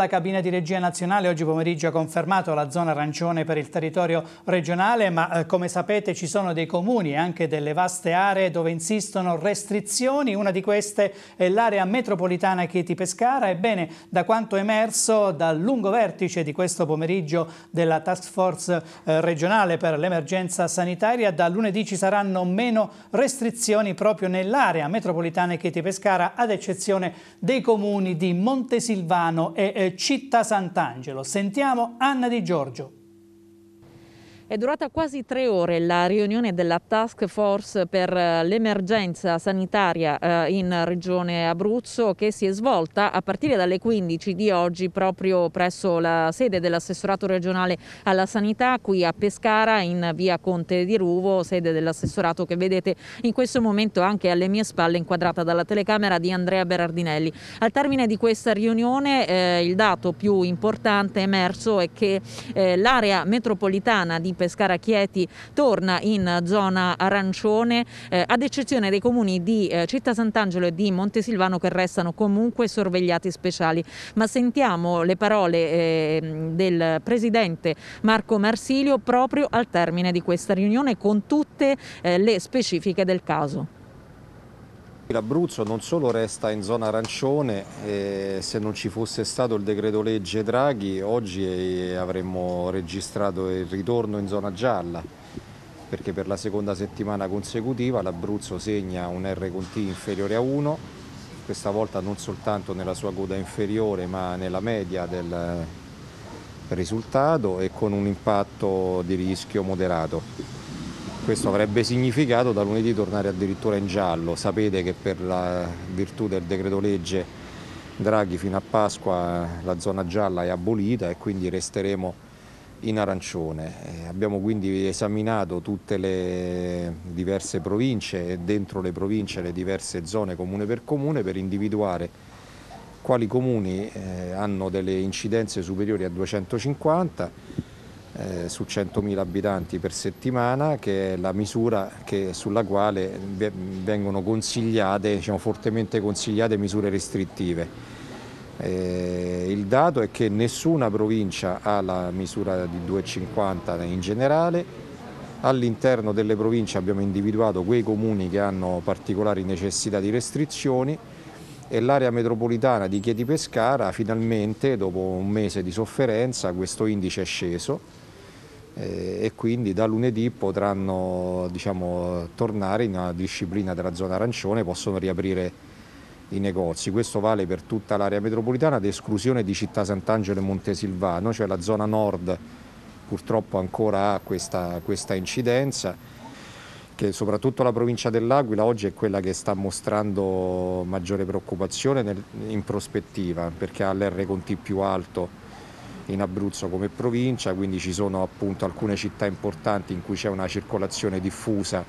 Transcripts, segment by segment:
la cabina di regia nazionale oggi pomeriggio ha confermato la zona arancione per il territorio regionale, ma eh, come sapete ci sono dei comuni e anche delle vaste aree dove insistono restrizioni. Una di queste è l'area metropolitana Chieti Pescara. Ebbene, da quanto emerso dal lungo vertice di questo pomeriggio della task force eh, regionale per l'emergenza sanitaria, da lunedì ci saranno meno restrizioni proprio nell'area metropolitana Chieti Pescara, ad eccezione dei comuni di Montesilvano e eh, Città Sant'Angelo. Sentiamo Anna Di Giorgio. È durata quasi tre ore la riunione della task force per eh, l'emergenza sanitaria eh, in regione Abruzzo che si è svolta a partire dalle 15 di oggi proprio presso la sede dell'assessorato regionale alla sanità qui a Pescara in via Conte di Ruvo, sede dell'assessorato che vedete in questo momento anche alle mie spalle inquadrata dalla telecamera di Andrea Berardinelli. Al termine di questa riunione eh, il dato più importante emerso è che eh, l'area metropolitana di Pescara Chieti torna in zona arancione, eh, ad eccezione dei comuni di eh, Città Sant'Angelo e di Montesilvano che restano comunque sorvegliati speciali. Ma sentiamo le parole eh, del presidente Marco Marsilio proprio al termine di questa riunione con tutte eh, le specifiche del caso. L'Abruzzo non solo resta in zona arancione, eh, se non ci fosse stato il decreto legge Draghi oggi eh, avremmo registrato il ritorno in zona gialla perché per la seconda settimana consecutiva l'Abruzzo segna un R con T inferiore a 1, questa volta non soltanto nella sua coda inferiore ma nella media del eh, risultato e con un impatto di rischio moderato. Questo avrebbe significato da lunedì tornare addirittura in giallo. Sapete che per la virtù del decreto legge Draghi fino a Pasqua la zona gialla è abolita e quindi resteremo in arancione. Eh, abbiamo quindi esaminato tutte le diverse province e dentro le province le diverse zone comune per comune per individuare quali comuni eh, hanno delle incidenze superiori a 250 eh, su 100.000 abitanti per settimana, che è la misura che, sulla quale vengono consigliate, diciamo, fortemente consigliate misure restrittive. Eh, il dato è che nessuna provincia ha la misura di 2,50 in generale, all'interno delle province abbiamo individuato quei comuni che hanno particolari necessità di restrizioni e l'area metropolitana di Chieti Pescara finalmente dopo un mese di sofferenza questo indice è sceso eh, e quindi da lunedì potranno diciamo, tornare in una disciplina della zona arancione, possono riaprire i negozi. Questo vale per tutta l'area metropolitana, ad esclusione di Città Sant'Angelo e Montesilvano, cioè la zona nord purtroppo ancora ha questa, questa incidenza che soprattutto la provincia dell'Aquila oggi è quella che sta mostrando maggiore preoccupazione nel, in prospettiva perché ha l'R con T più alto in Abruzzo come provincia, quindi ci sono appunto alcune città importanti in cui c'è una circolazione diffusa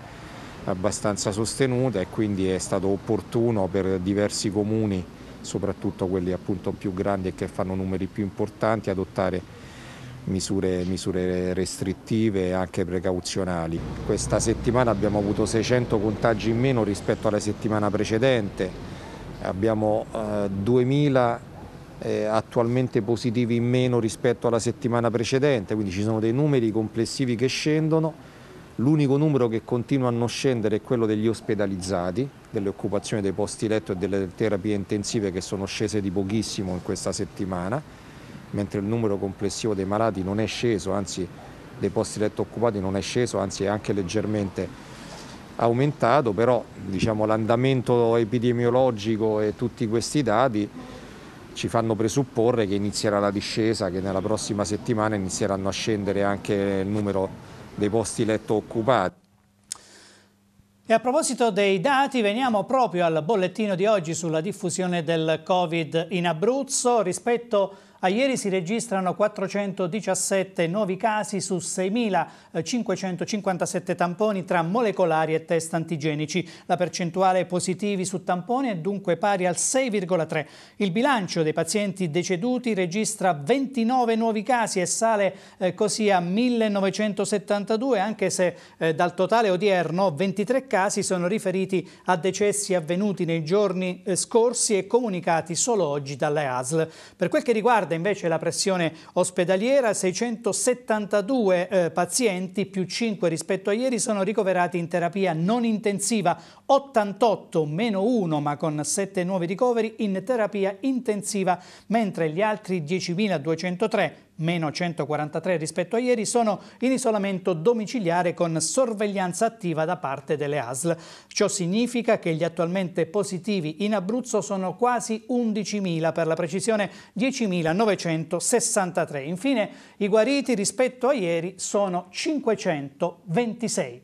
abbastanza sostenuta e quindi è stato opportuno per diversi comuni, soprattutto quelli appunto più grandi e che fanno numeri più importanti, adottare Misure, misure, restrittive e anche precauzionali. Questa settimana abbiamo avuto 600 contagi in meno rispetto alla settimana precedente, abbiamo eh, 2000 eh, attualmente positivi in meno rispetto alla settimana precedente, quindi ci sono dei numeri complessivi che scendono. L'unico numero che continua a non scendere è quello degli ospedalizzati, delle occupazioni dei posti letto e delle terapie intensive che sono scese di pochissimo in questa settimana, mentre il numero complessivo dei malati non è sceso, anzi dei posti letto occupati non è sceso, anzi è anche leggermente aumentato, però diciamo, l'andamento epidemiologico e tutti questi dati ci fanno presupporre che inizierà la discesa, che nella prossima settimana inizieranno a scendere anche il numero dei posti letto occupati. E a proposito dei dati, veniamo proprio al bollettino di oggi sulla diffusione del Covid in Abruzzo rispetto a ieri si registrano 417 nuovi casi su 6.557 tamponi tra molecolari e test antigenici. La percentuale positivi su tamponi è dunque pari al 6,3. Il bilancio dei pazienti deceduti registra 29 nuovi casi e sale eh, così a 1972, anche se eh, dal totale odierno 23 casi sono riferiti a decessi avvenuti nei giorni eh, scorsi e comunicati solo oggi dalle ASL. Per quel che riguarda riguarda invece la pressione ospedaliera, 672 eh, pazienti più 5 rispetto a ieri sono ricoverati in terapia non intensiva, 88 meno 1 ma con 7 nuovi ricoveri in terapia intensiva, mentre gli altri 10.203 meno 143 rispetto a ieri, sono in isolamento domiciliare con sorveglianza attiva da parte delle ASL. Ciò significa che gli attualmente positivi in Abruzzo sono quasi 11.000, per la precisione 10.963. Infine, i guariti rispetto a ieri sono 526.